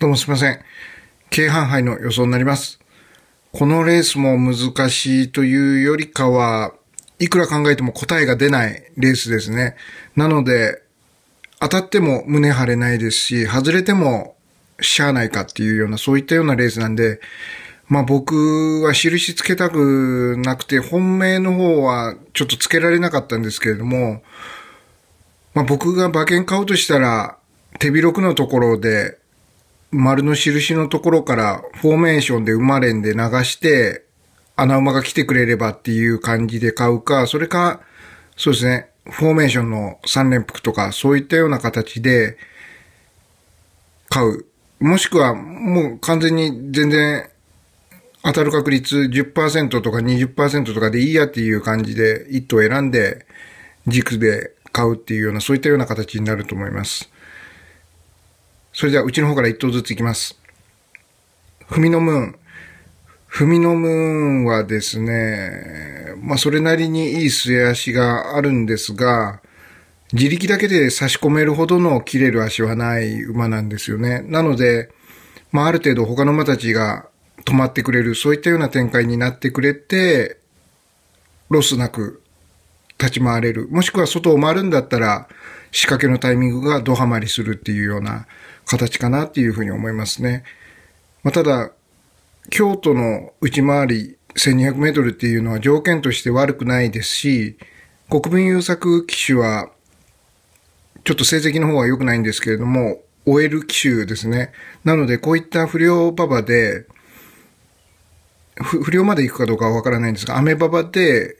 どうもすいません。軽半杯の予想になります。このレースも難しいというよりかは、いくら考えても答えが出ないレースですね。なので、当たっても胸張れないですし、外れてもしゃあないかっていうような、そういったようなレースなんで、まあ僕は印つけたくなくて、本命の方はちょっとつけられなかったんですけれども、まあ僕が馬券買うとしたら、手広くのところで丸の印のところからフォーメーションで生まれんで流して、穴馬が来てくれればっていう感じで買うか、それか、そうですね、フォーメーションの3連服とか、そういったような形で買う。もしくは、もう完全に全然当たる確率10%とか20%とかでいいやっていう感じで1頭選んで軸で買うっていうような、そういったような形になると思います。それではうちの方から一頭ずついきます。ふみのムーン。ふみのムーンはですね、まあそれなりにいい末足があるんですが、自力だけで差し込めるほどの切れる足はない馬なんですよね。なので、まあある程度他の馬たちが止まってくれる、そういったような展開になってくれて、ロスなく立ち回れる。もしくは外を回るんだったら、仕掛けのタイミングがドハマりするっていうような、形かなっていうふうに思いますね。まあ、ただ、京都の内回り1200メートルっていうのは条件として悪くないですし、国分優作騎手は、ちょっと成績の方は良くないんですけれども、終える機種ですね。なので、こういった不良馬場で、不良まで行くかどうかはわからないんですが、アメ馬場で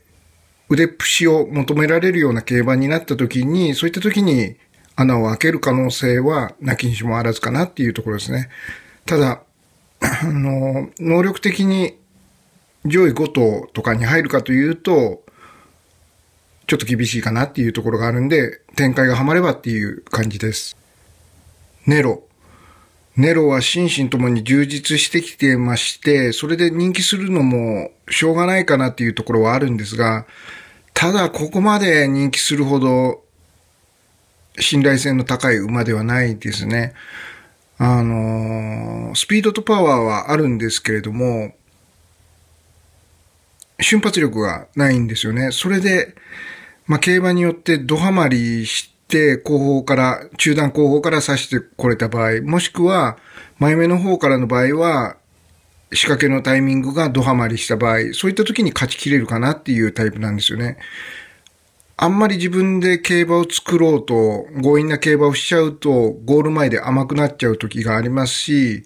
腕っぷしを求められるような競馬になった時に、そういった時に穴を開ける可能性は、なきにしもあらずかなっていうところですね。ただ、あの、能力的に上位5頭とかに入るかというと、ちょっと厳しいかなっていうところがあるんで、展開がハマればっていう感じです。ネロ。ネロは心身ともに充実してきてまして、それで人気するのもしょうがないかなっていうところはあるんですが、ただここまで人気するほど信頼性の高い馬ではないですね。あの、スピードとパワーはあるんですけれども、瞬発力がないんですよね。それで、まあ、競馬によってドハマりして、後方から、中段後方から刺してこれた場合、もしくは、前目の方からの場合は、仕掛けのタイミングがドハマりした場合、そういった時に勝ち切れるかなっていうタイプなんですよね。あんまり自分で競馬を作ろうと、強引な競馬をしちゃうと、ゴール前で甘くなっちゃう時がありますし、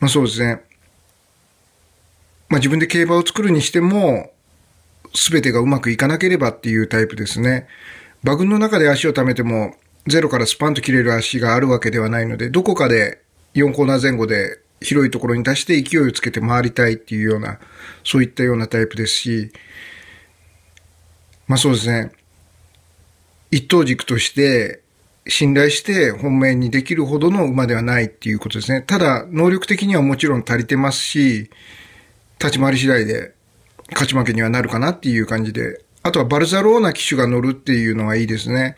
まあそうですね。まあ自分で競馬を作るにしても、全てがうまくいかなければっていうタイプですね。馬群の中で足を溜めても、ゼロからスパンと切れる足があるわけではないので、どこかで4コーナー前後で広いところに出して勢いをつけて回りたいっていうような、そういったようなタイプですし、まあそうですね。一等軸として、信頼して本命にできるほどの馬ではないっていうことですね。ただ、能力的にはもちろん足りてますし、立ち回り次第で勝ち負けにはなるかなっていう感じで。あとはバルザローナ騎手が乗るっていうのはいいですね。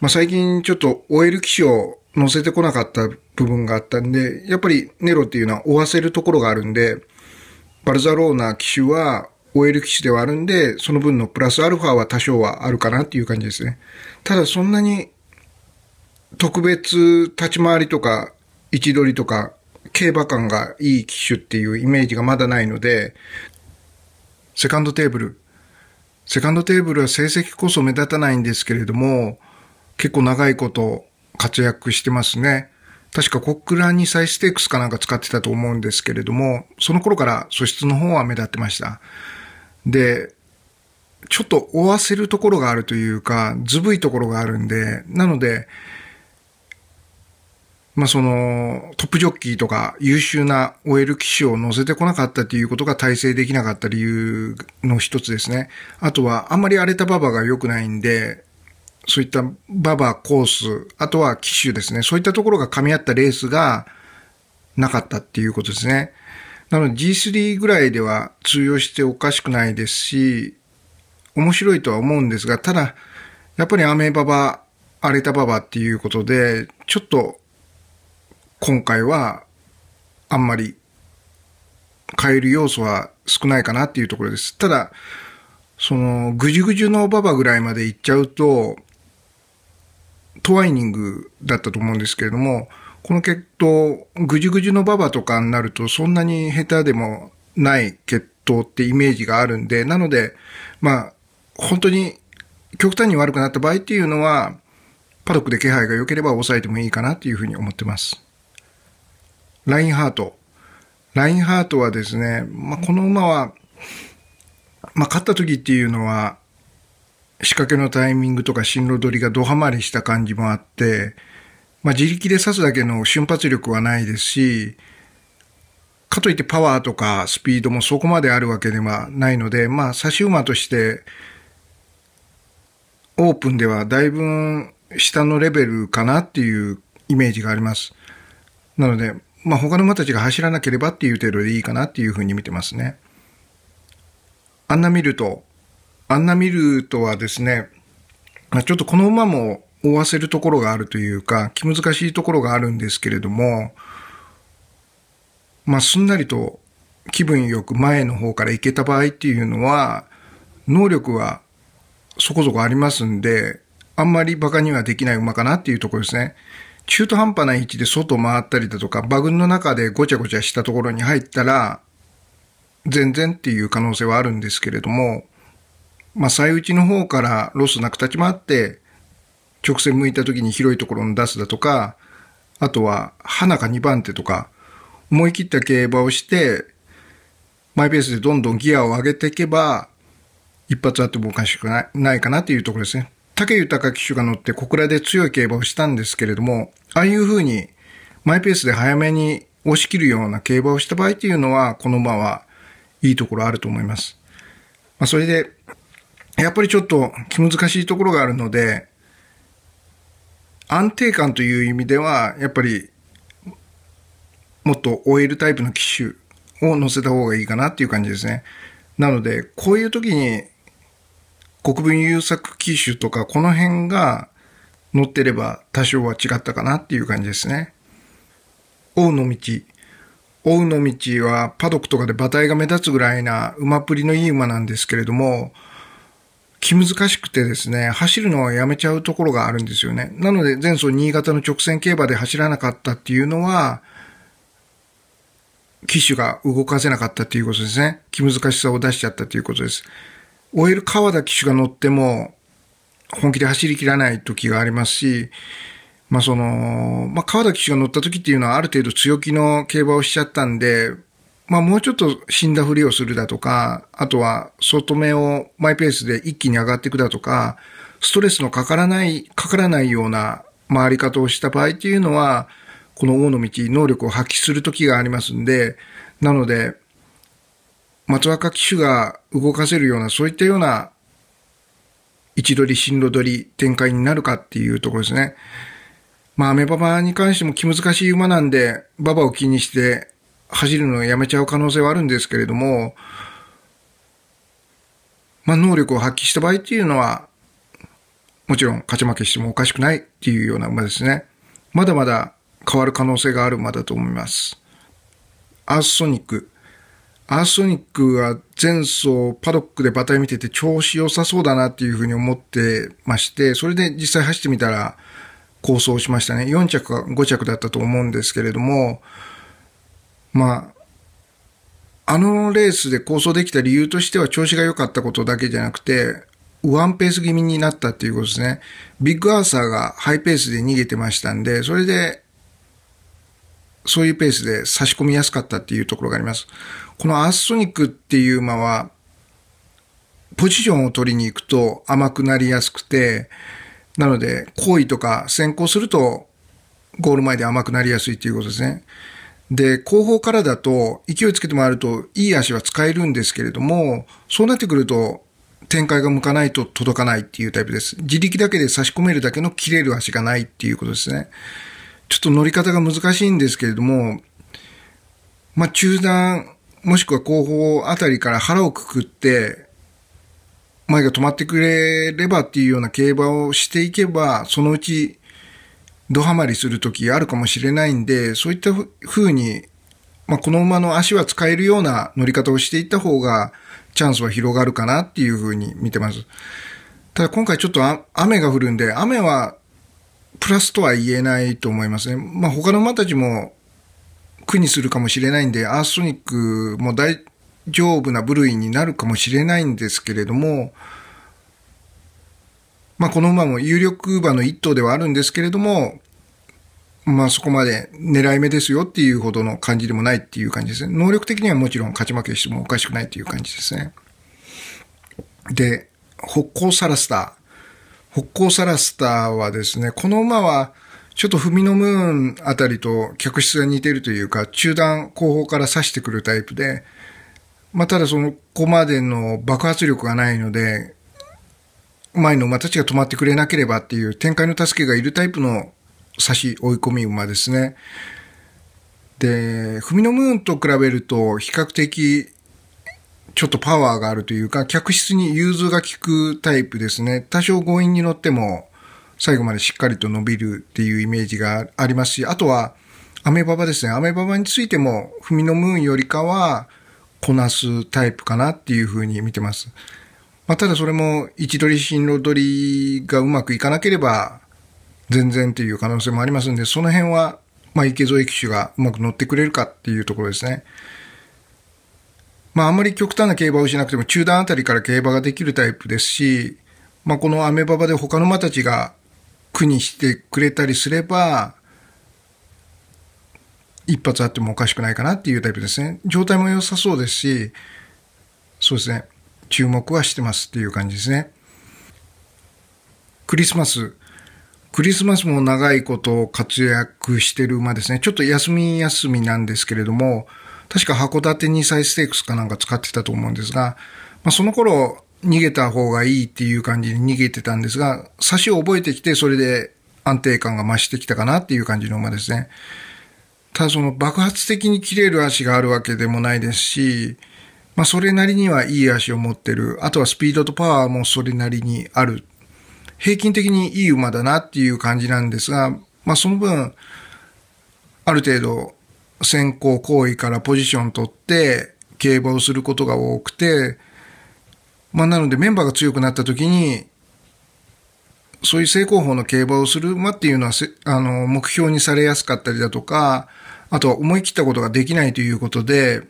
まあ、最近ちょっと o える騎手を乗せてこなかった部分があったんで、やっぱりネロっていうのは追わせるところがあるんで、バルザローナ騎手は OL 機種ではあるんで、その分のプラスアルファは多少はあるかなっていう感じですね。ただそんなに特別立ち回りとか位置取りとか競馬感がいい機種っていうイメージがまだないので、セカンドテーブル。セカンドテーブルは成績こそ目立たないんですけれども、結構長いこと活躍してますね。確かコックランにサイステークスかなんか使ってたと思うんですけれども、その頃から素質の方は目立ってました。で、ちょっと追わせるところがあるというか、ずぶいところがあるんで、なので、まあ、その、トップジョッキーとか優秀な OL 騎士を乗せてこなかったということが体制できなかった理由の一つですね。あとは、あんまり荒れた馬場が良くないんで、そういったババコース、あとは騎手ですね。そういったところが噛み合ったレースがなかったっていうことですね。なので G3 ぐらいでは通用しておかしくないですし、面白いとは思うんですが、ただ、やっぱりアメババ、荒れたババっていうことで、ちょっと今回はあんまり変える要素は少ないかなっていうところです。ただ、その、ぐじゅぐじゅのババぐらいまで行っちゃうと、トワイニングだったと思うんですけれども、この血闘、ぐじゅぐじゅのババとかになると、そんなに下手でもない血闘ってイメージがあるんで、なので、まあ、本当に極端に悪くなった場合っていうのは、パドックで気配が良ければ抑えてもいいかなっていうふうに思ってます。ラインハート。ラインハートはですね、まあ、この馬は、まあ、勝った時っていうのは、仕掛けのタイミングとか進路取りがドハマりした感じもあって、まあ、自力で刺すだけの瞬発力はないですし、かといってパワーとかスピードもそこまであるわけではないので、まあ、差し馬として、オープンではだいぶ下のレベルかなっていうイメージがあります。なので、まあ、他の馬たちが走らなければっていう程度でいいかなっていうふうに見てますね。あんな見ると、あんな見るとはですね、まあ、ちょっとこの馬も負わせるところがあるというか、気難しいところがあるんですけれども、まあ、すんなりと気分よく前の方から行けた場合っていうのは、能力はそこそこありますんで、あんまり馬鹿にはできない馬かなっていうところですね。中途半端な位置で外回ったりだとか、馬群の中でごちゃごちゃしたところに入ったら、全然っていう可能性はあるんですけれども、まあ、最内の方からロスなく立ち回って、直線向いた時に広いところの出すだとか、あとは、花が2番手とか、思い切った競馬をして、マイペースでどんどんギアを上げていけば、一発あってもおかしくないないかなというところですね。武豊騎手が乗って小倉で強い競馬をしたんですけれども、ああいう風にマイペースで早めに押し切るような競馬をした場合というのは、この馬はいいところあると思います。まあ、それで、やっぱりちょっと気難しいところがあるので、安定感という意味では、やっぱり、もっと OL タイプの機種を乗せた方がいいかなっていう感じですね。なので、こういう時に、国分優作機種とか、この辺が乗ってれば多少は違ったかなっていう感じですね。王の道。王の道はパドックとかで馬体が目立つぐらいな馬プリのいい馬なんですけれども、気難しくてですね、走るのはやめちゃうところがあるんですよね。なので、前走新潟の直線競馬で走らなかったっていうのは、機種が動かせなかったっていうことですね。気難しさを出しちゃったっていうことです。終える川田機種が乗っても、本気で走りきらない時がありますし、まあその、まあ川田騎手が乗った時っていうのはある程度強気の競馬をしちゃったんで、まあもうちょっと死んだふりをするだとか、あとは外目をマイペースで一気に上がっていくだとか、ストレスのかからない、かからないような回り方をした場合っていうのは、この王の道、能力を発揮する時がありますんで、なので、松若騎手が動かせるような、そういったような位置取り、進路取り、展開になるかっていうところですね。まあ、アメババに関しても気難しい馬なんで、馬場を気にして走るのをやめちゃう可能性はあるんですけれども、まあ、能力を発揮した場合っていうのは、もちろん勝ち負けしてもおかしくないっていうような馬ですね。まだまだ変わる可能性がある馬だと思います。アースソニック。アースソニックは前走パドックで馬体見てて調子良さそうだなっていうふうに思ってまして、それで実際走ってみたら構想しましたね。4着か5着だったと思うんですけれども、まあ、あのレースで構想できた理由としては調子が良かったことだけじゃなくて、ワンペース気味になったっていうことですね。ビッグアーサーがハイペースで逃げてましたんで、それで、そういうペースで差し込みやすかったっていうところがあります。このアースソニックっていう馬は、ポジションを取りに行くと甘くなりやすくて、なので、行為とか先行すると、ゴール前で甘くなりやすいっていうことですね。で、後方からだと、勢いつけて回ると、いい足は使えるんですけれども、そうなってくると、展開が向かないと届かないっていうタイプです。自力だけで差し込めるだけの切れる足がないっていうことですね。ちょっと乗り方が難しいんですけれども、まあ、中段、もしくは後方あたりから腹をくくって、前が止まってくれればっていうような競馬をしていけば、そのうちドハマりする時あるかもしれないんで、そういった風に、まあ、この馬の足は使えるような乗り方をしていった方が、チャンスは広がるかなっていう風に見てます。ただ今回ちょっと雨が降るんで、雨はプラスとは言えないと思いますね。まあ、他の馬たちも苦にするかもしれないんで、アースソニックも大丈夫な部類になるかもしれないんですけれども、まあ、この馬も有力馬の一頭ではあるんですけれども、まあそこまで狙い目ですよっていうほどの感じでもないっていう感じですね。能力的にはもちろん勝ち負けしてもおかしくないっていう感じですね。で、北高サラスター。北高サラスターはですね、この馬はちょっと踏みのムーンあたりと客室が似てるというか、中段後方から刺してくるタイプで、まあただそのここまでの爆発力がないので、前の馬たちが止まってくれなければっていう展開の助けがいるタイプの差し追い込み馬ですね。で、踏みのムーンと比べると比較的ちょっとパワーがあるというか、客室に融通が効くタイプですね。多少強引に乗っても最後までしっかりと伸びるっていうイメージがありますし、あとはアメババですね。アメババについても踏みのムーンよりかはこなすタイプかなっていうふうに見てます。まあ、ただそれも位置取り、進路取りがうまくいかなければ、全然っていう可能性もありますんで、その辺は、まあ、池添騎手がうまく乗ってくれるかっていうところですね。まあ、あんまり極端な競馬をしなくても、中段あたりから競馬ができるタイプですし、まあ、このアメババで他の馬たちが苦にしてくれたりすれば、一発あってもおかしくないかなっていうタイプですね。状態も良さそうですし、そうですね。注目はしてますっていう感じですね。クリスマス。クリスマスも長いこと活躍してる馬ですね。ちょっと休み休みなんですけれども、確か函館にサイステークスかなんか使ってたと思うんですが、まあ、その頃逃げた方がいいっていう感じで逃げてたんですが、差しを覚えてきて、それで安定感が増してきたかなっていう感じの馬ですね。ただその爆発的に切れる足があるわけでもないですし、まあ、それなりにはいい足を持ってる。あとはスピードとパワーもそれなりにある。平均的にいい馬だなっていう感じなんですが、まあ、その分、ある程度、先行行為からポジション取って、競馬をすることが多くて、まあ、なのでメンバーが強くなった時に、そういう正攻法の競馬をする馬っていうのはあの、目標にされやすかったりだとか、あとは思い切ったことができないということで、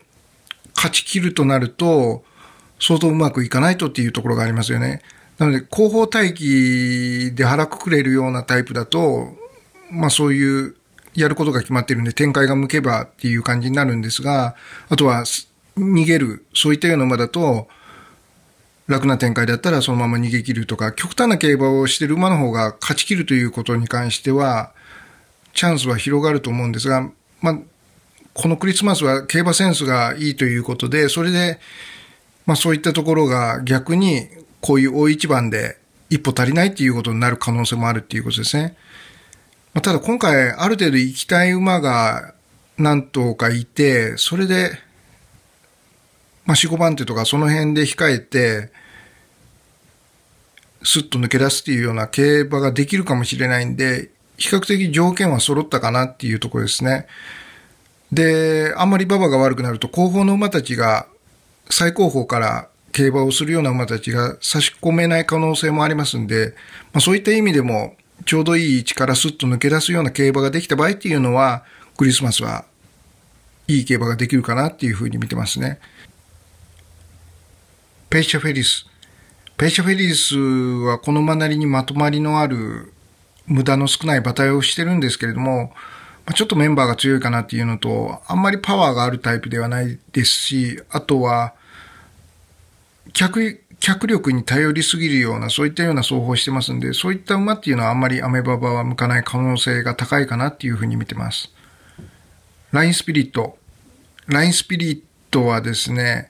勝ち切るとなると、相当うまくいかないとっていうところがありますよね。なので、後方待機で腹くくれるようなタイプだと、まあそういう、やることが決まってるんで、展開が向けばっていう感じになるんですが、あとは、逃げる、そういったような馬だと、楽な展開だったらそのまま逃げ切るとか、極端な競馬をしてる馬の方が勝ち切るということに関しては、チャンスは広がると思うんですが、まあ、このクリスマスは競馬センスがいいということで、それで、まあそういったところが逆にこういう大一番で一歩足りないっていうことになる可能性もあるっていうことですね。まあ、ただ今回ある程度行きたい馬が何頭かいて、それで、まあ4、5番手とかその辺で控えて、スッと抜け出すっていうような競馬ができるかもしれないんで、比較的条件は揃ったかなっていうところですね。で、あんまり馬場が悪くなると、後方の馬たちが、最後方から競馬をするような馬たちが差し込めない可能性もありますんで、まあ、そういった意味でも、ちょうどいい位置からスッと抜け出すような競馬ができた場合っていうのは、クリスマスはいい競馬ができるかなっていうふうに見てますね。ペシャフェリス。ペシャフェリスはこの馬なりにまとまりのある無駄の少ない馬体をしてるんですけれども、まちょっとメンバーが強いかなっていうのと、あんまりパワーがあるタイプではないですし、あとは、脚、脚力に頼りすぎるような、そういったような走法してますんで、そういった馬っていうのはあんまりアメババは向かない可能性が高いかなっていうふうに見てます。ラインスピリット。ラインスピリットはですね、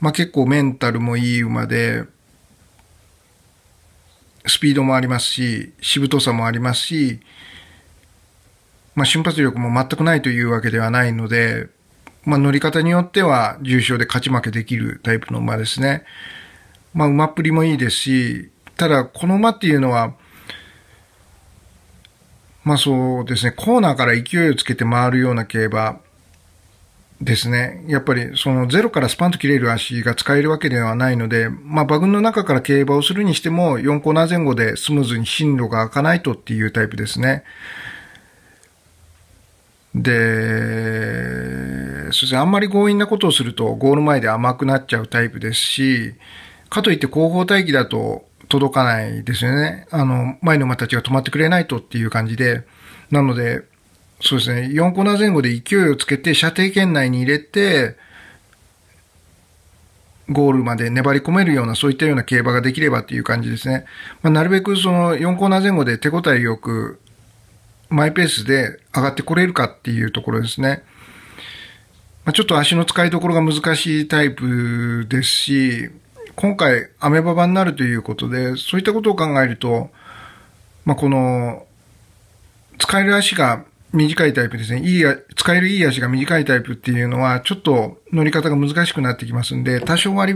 まあ、結構メンタルもいい馬で、スピードもありますし、しぶとさもありますし、まあ、瞬発力も全くないというわけではないので、まあ、乗り方によっては重傷で勝ち負けできるタイプの馬ですね。まあ、馬っぷりもいいですし、ただ、この馬っていうのは、まあそうですね、コーナーから勢いをつけて回るような競馬ですね。やっぱりそのゼロからスパンと切れる足が使えるわけではないので、まあ馬群の中から競馬をするにしても4コーナー前後でスムーズに進路が開かないとっていうタイプですね。で、そしてあんまり強引なことをするとゴール前で甘くなっちゃうタイプですし、かといって後方待機だと届かないですよね。あの、前の馬たちが止まってくれないとっていう感じで、なので、そうですね、4コーナー前後で勢いをつけて射程圏内に入れて、ゴールまで粘り込めるような、そういったような競馬ができればっていう感じですね。まあ、なるべくその4コーナー前後で手応えよくマイペースで上がってこれるかっていうところですね。まあ、ちょっと足の使いどころが難しいタイプですし、今回アメババになるということで、そういったことを考えると、まあ、この、使える足が短いタイプですね。いい、使えるいい足が短いタイプっていうのは、ちょっと乗り方が難しくなってきますんで、多少割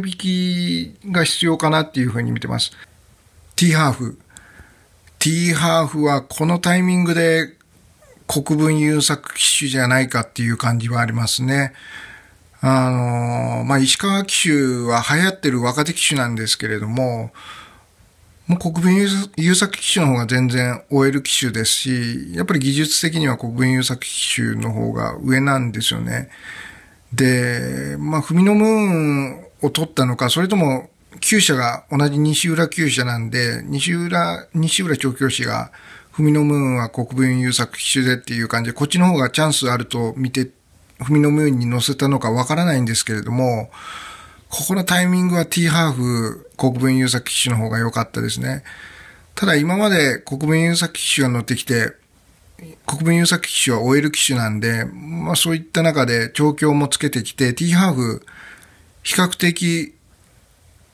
引が必要かなっていうふうに見てます。T ハーフ。ティーハーフはこのタイミングで国分優作騎手じゃないかっていう感じはありますね。あの、まあ、石川騎手は流行ってる若手騎手なんですけれども、もう国分優作騎手の方が全然 o える種ですし、やっぱり技術的には国分優作騎手の方が上なんですよね。で、まあ、踏みのムーンを取ったのか、それとも厩舎が同じ西浦厩舎なんで、西浦、西浦調教師が、みのムーンは国分優作機種でっていう感じで、こっちの方がチャンスあると見て、みのムーンに乗せたのかわからないんですけれども、ここのタイミングは T ハーフ、国分優作機種の方が良かったですね。ただ今まで国分優作機種が乗ってきて、国分優作機種は終える機種なんで、まあそういった中で調教もつけてきて、T ハーフ、比較的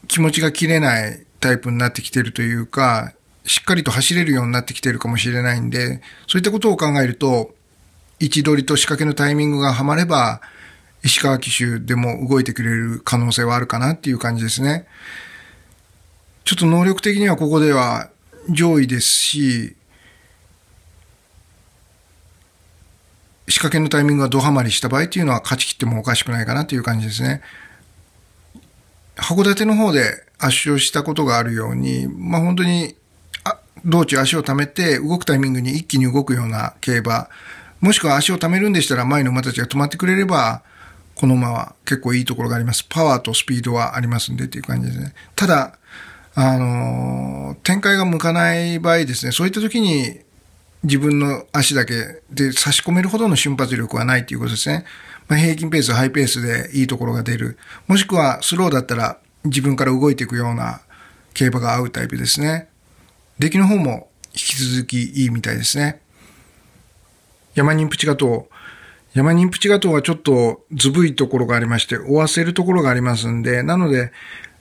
気持ちが切れないタイプになってきてるというか、しっかりと走れるようになってきてるかもしれないんで、そういったことを考えると、位置取りと仕掛けのタイミングがはまれば、石川騎手でも動いてくれる可能性はあるかなっていう感じですね。ちょっと能力的にはここでは上位ですし、仕掛けのタイミングがドハマりした場合っていうのは勝ち切ってもおかしくないかなという感じですね。函館の方で圧勝したことがあるように、まあ、本当に、道中足を溜めて動くタイミングに一気に動くような競馬、もしくは足を溜めるんでしたら前の馬たちが止まってくれれば、この馬は結構いいところがあります。パワーとスピードはありますんでっていう感じですね。ただ、あのー、展開が向かない場合ですね、そういった時に自分の足だけで差し込めるほどの瞬発力はないということですね。まあ、平均ペース、ハイペースでいいところが出る。もしくはスローだったら自分から動いていくような競馬が合うタイプですね。出来の方も引き続きいいみたいですね。山人プチガトウ。山人プチガトウはちょっとずぶいところがありまして、追わせるところがありますんで、なので、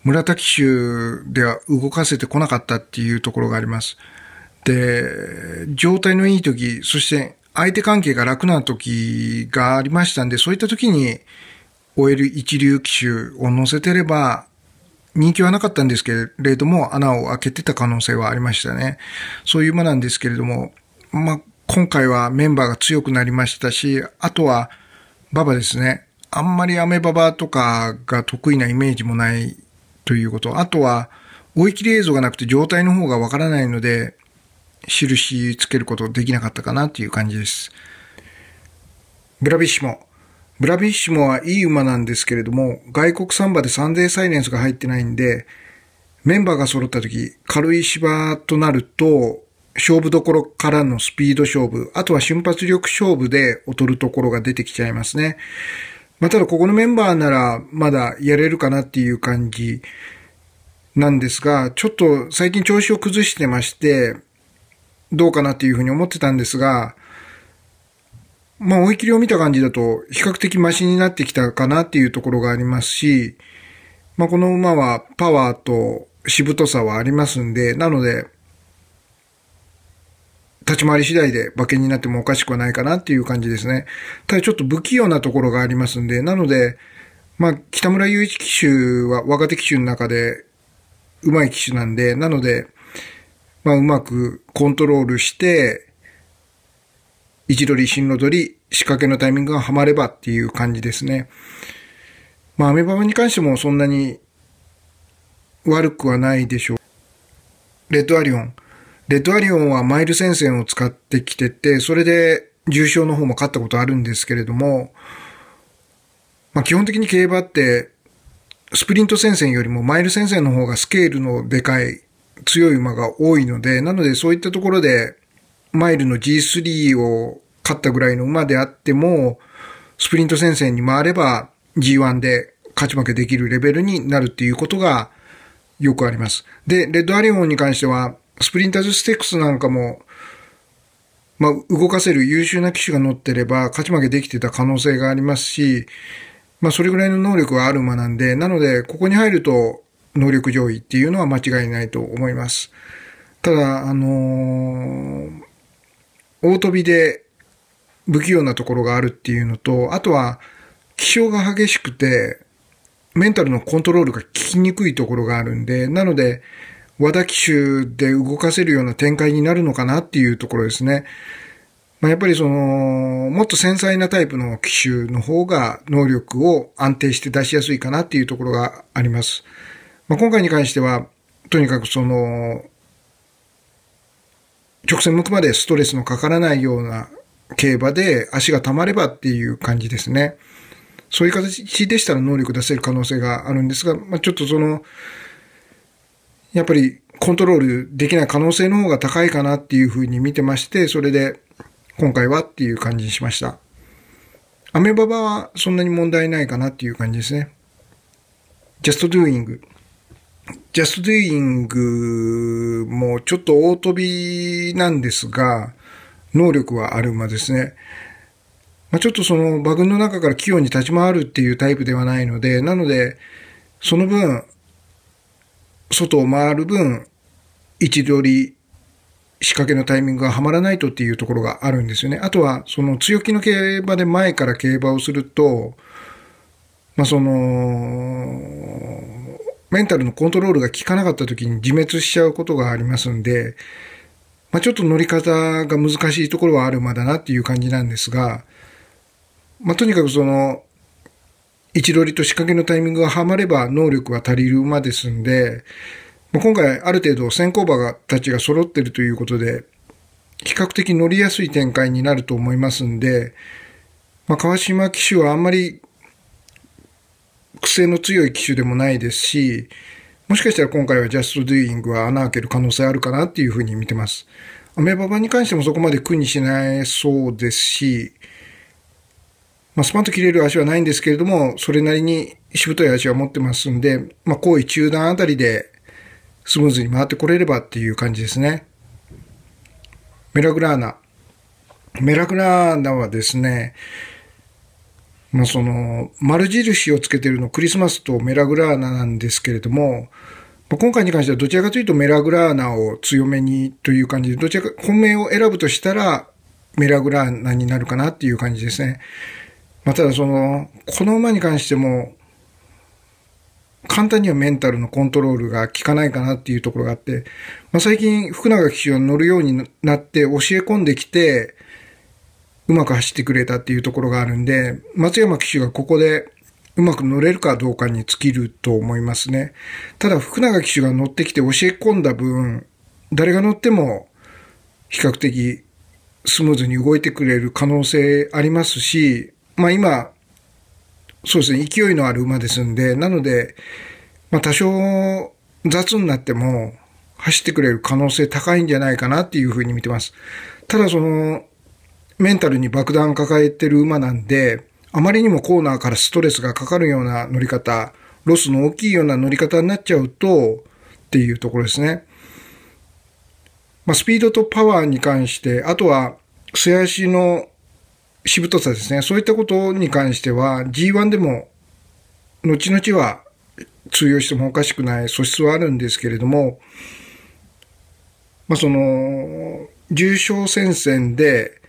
村田騎手では動かせてこなかったっていうところがあります。で、状態のいい時、そして相手関係が楽な時がありましたんで、そういった時に o える一流機種を乗せてれば、人気はなかったんですけれども、穴を開けてた可能性はありましたね。そういう馬なんですけれども、まあ、今回はメンバーが強くなりましたし、あとは、馬場ですね。あんまりアメババとかが得意なイメージもないということ。あとは、追い切り映像がなくて状態の方がわからないので、印つけることできなかったかなっていう感じです。ブラビッシモ。ブラビッシモはいい馬なんですけれども、外国サンバでサンデーサイレンスが入ってないんで、メンバーが揃った時、軽い芝となると、勝負どころからのスピード勝負、あとは瞬発力勝負で劣るところが出てきちゃいますね。まあ、ただここのメンバーならまだやれるかなっていう感じなんですが、ちょっと最近調子を崩してまして、どうかなっていうふうに思ってたんですが、まあ、追い切りを見た感じだと、比較的マシになってきたかなっていうところがありますし、まあ、この馬はパワーとしぶとさはありますんで、なので、立ち回り次第で馬券になってもおかしくはないかなっていう感じですね。ただちょっと不器用なところがありますんで、なので、まあ、北村雄一騎手は若手騎手の中で、うまい騎手なんで、なので、まあ、うまくコントロールして、一取り、進路取り、仕掛けのタイミングがはまればっていう感じですね。まあ、アメバムに関してもそんなに悪くはないでしょう。レッドアリオン。レッドアリオンはマイル戦線を使ってきてて、それで重症の方も勝ったことあるんですけれども、まあ、基本的に競馬って、スプリント戦線よりもマイル戦線の方がスケールのでかい強い馬が多いので、なのでそういったところで、マイルの G3 を勝ったぐらいの馬であっても、スプリント戦線に回れば G1 で勝ち負けできるレベルになるっていうことがよくあります。で、レッドアリオンに関しては、スプリンターズステックスなんかも、まあ、動かせる優秀な機種が乗ってれば、勝ち負けできてた可能性がありますし、まあ、それぐらいの能力はある馬なんで、なので、ここに入ると、能力上位っていうのは間違いないと思います。ただ、あのー、大飛びで不器用なところがあるっていうのと、あとは、気象が激しくて、メンタルのコントロールが効きにくいところがあるんで、なので、和田騎手で動かせるような展開になるのかなっていうところですね。まあ、やっぱりその、もっと繊細なタイプの機種の方が能力を安定して出しやすいかなっていうところがあります。まあ、今回に関しては、とにかくその、直線向くまでストレスのかからないような競馬で足が溜まればっていう感じですね。そういう形でしたら能力出せる可能性があるんですが、まあ、ちょっとその、やっぱりコントロールできない可能性の方が高いかなっていうふうに見てまして、それで今回はっていう感じにしました。アメババはそんなに問題ないかなっていう感じですね。ジャストドゥーイング。ジャストデイングもちょっと大飛びなんですが、能力はある馬ですね。まあ、ちょっとその馬群の中から器用に立ち回るっていうタイプではないので、なので、その分、外を回る分、位置取り、仕掛けのタイミングがはまらないとっていうところがあるんですよね。あとは、その強気の競馬で前から競馬をすると、まあ、その、メンタルのコントロールが効かなかった時に自滅しちゃうことがありますんで、まあ、ちょっと乗り方が難しいところはあるまだなっていう感じなんですが、まあ、とにかくその、位置取りと仕掛けのタイミングがはまれば能力は足りる馬ですんで、まあ、今回ある程度先行馬がたちが揃ってるということで、比較的乗りやすい展開になると思いますんで、まあ、川島騎手はあんまり癖の強い機種でもないですし、もしかしたら今回はジャストドゥイングは穴開ける可能性あるかなっていうふうに見てます。アメババに関してもそこまで苦にしないそうですし、まあ、スパンと切れる足はないんですけれども、それなりにしぶとい足は持ってますんで、まあ、行位中段あたりでスムーズに回ってこれればっていう感じですね。メラグラーナ。メラグラーナはですね、まあ、その、丸印をつけてるのクリスマスとメラグラーナなんですけれども、まあ、今回に関してはどちらかというとメラグラーナを強めにという感じで、どちらか、本命を選ぶとしたらメラグラーナになるかなっていう感じですね。まあ、ただその、この馬に関しても、簡単にはメンタルのコントロールが効かないかなっていうところがあって、まあ、最近福永騎手は乗るようになって教え込んできて、うまく走ってくれたっていうところがあるんで、松山騎手がここでうまく乗れるかどうかに尽きると思いますね。ただ、福永騎手が乗ってきて教え込んだ分、誰が乗っても比較的スムーズに動いてくれる可能性ありますし、まあ今、そうですね、勢いのある馬ですんで、なので、まあ多少雑になっても走ってくれる可能性高いんじゃないかなっていうふうに見てます。ただその、メンタルに爆弾抱えてる馬なんで、あまりにもコーナーからストレスがかかるような乗り方、ロスの大きいような乗り方になっちゃうと、っていうところですね。まあ、スピードとパワーに関して、あとは、素足のしぶとさですね。そういったことに関しては、G1 でも、後々は通用してもおかしくない素質はあるんですけれども、まあ、その、重症戦線で、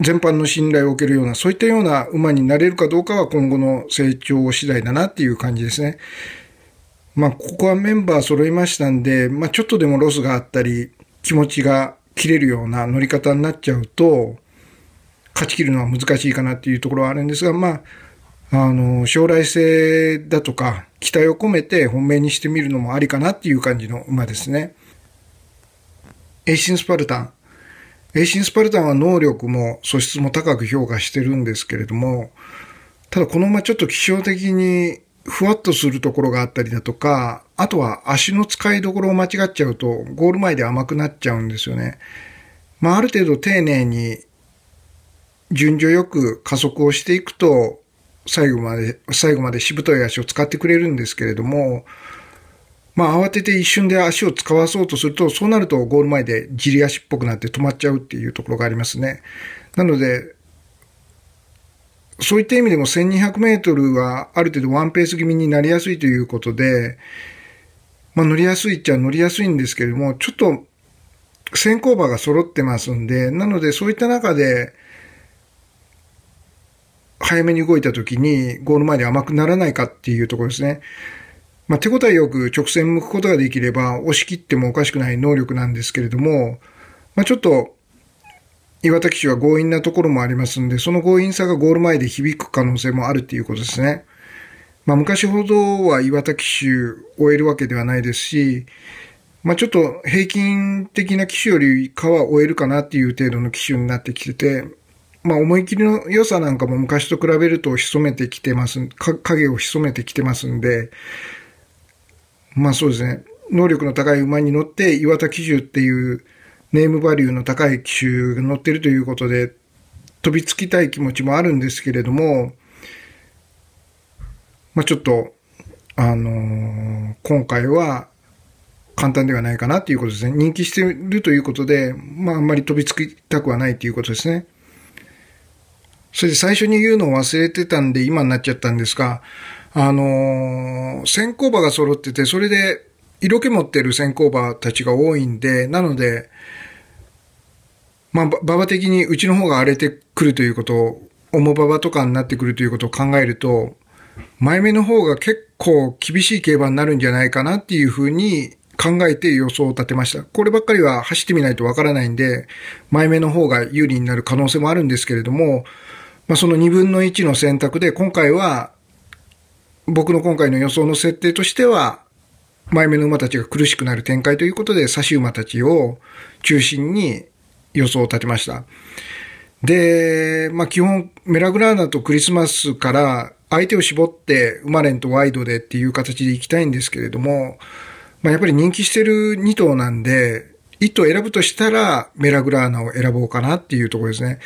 全般の信頼を受けるような、そういったような馬になれるかどうかは今後の成長次第だなっていう感じですね。まあ、ここはメンバー揃いましたんで、まあ、ちょっとでもロスがあったり、気持ちが切れるような乗り方になっちゃうと、勝ち切るのは難しいかなっていうところはあるんですが、まあ、あの、将来性だとか、期待を込めて本命にしてみるのもありかなっていう感じの馬ですね。エイシンスパルタン。エイシン・スパルタンは能力も素質も高く評価してるんですけれども、ただこのままちょっと気象的にふわっとするところがあったりだとか、あとは足の使いどころを間違っちゃうと、ゴール前で甘くなっちゃうんですよね。まあ、ある程度丁寧に、順序よく加速をしていくと、最後まで、最後までしぶとい足を使ってくれるんですけれども、まあ、慌てて一瞬で足を使わそうとすると、そうなるとゴール前でじり足っぽくなって止まっちゃうっていうところがありますね。なので、そういった意味でも1200メートルはある程度ワンペース気味になりやすいということで、まあ、乗りやすいっちゃ乗りやすいんですけれども、ちょっと先行馬が揃ってますんで、なのでそういった中で、早めに動いた時にゴール前で甘くならないかっていうところですね。まあ、手応えよく直線向くことができれば、押し切ってもおかしくない能力なんですけれども、まあ、ちょっと、岩田騎手は強引なところもありますんで、その強引さがゴール前で響く可能性もあるっていうことですね。まあ、昔ほどは岩田騎手を終えるわけではないですし、まあ、ちょっと平均的な騎手よりかは終えるかなっていう程度の騎手になってきてて、まあ、思い切りの良さなんかも昔と比べると潜めてきてます、影を潜めてきてますんで、まあそうですね、能力の高い馬に乗って岩田騎手っていうネームバリューの高い騎手が乗ってるということで、飛びつきたい気持ちもあるんですけれども、まあちょっと、あのー、今回は簡単ではないかなということですね。人気してるということで、まああんまり飛びつきたくはないということですね。それで最初に言うのを忘れてたんで今になっちゃったんですが、あのー、先行馬が揃ってて、それで色気持ってる先行馬たちが多いんで、なので、まあ、馬場的にうちの方が荒れてくるということを、重馬場とかになってくるということを考えると、前目の方が結構厳しい競馬になるんじゃないかなっていうふうに考えて予想を立てました。こればっかりは走ってみないとわからないんで、前目の方が有利になる可能性もあるんですけれども、まあ、その2分の1の選択で今回は僕の今回の予想の設定としては、前目の馬たちが苦しくなる展開ということで、差し馬たちを中心に予想を立てました。で、まあ、基本、メラグラーナとクリスマスから相手を絞って、馬連とワイドでっていう形で行きたいんですけれども、まあ、やっぱり人気してる2頭なんで、1頭選ぶとしたらメラグラーナを選ぼうかなっていうところですね。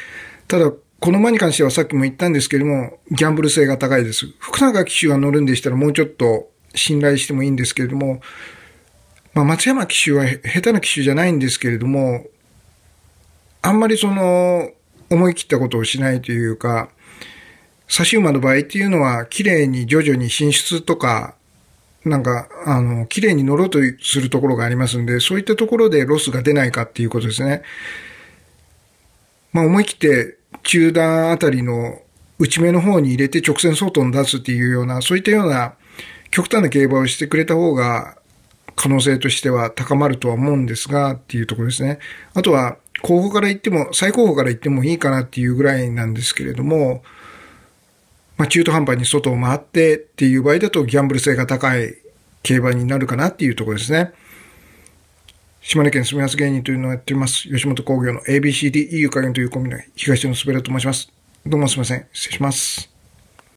ただ、この馬に関してはさっきも言ったんですけれども、ギャンブル性が高いです。福永騎手が乗るんでしたらもうちょっと信頼してもいいんですけれども、まあ、松山騎手は下手な騎手じゃないんですけれども、あんまりその、思い切ったことをしないというか、差し馬の場合っていうのは、綺麗に徐々に進出とか、なんか、あの、綺麗に乗ろうとするところがありますんで、そういったところでロスが出ないかっていうことですね。まあ、思い切って中段あたりの内目の方に入れて直線外に出すっていうような、そういったような極端な競馬をしてくれた方が可能性としては高まるとは思うんですが、っていうところですね。あとは、候補から言っても、最候補から言ってもいいかなっていうぐらいなんですけれども、まあ、中途半端に外を回ってっていう場合だとギャンブル性が高い競馬になるかなっていうところですね。島根県住みます芸人というのをやっております。吉本工業の ABCD EU 加減というコンビの東野すべらと申します。どうもすみません。失礼します。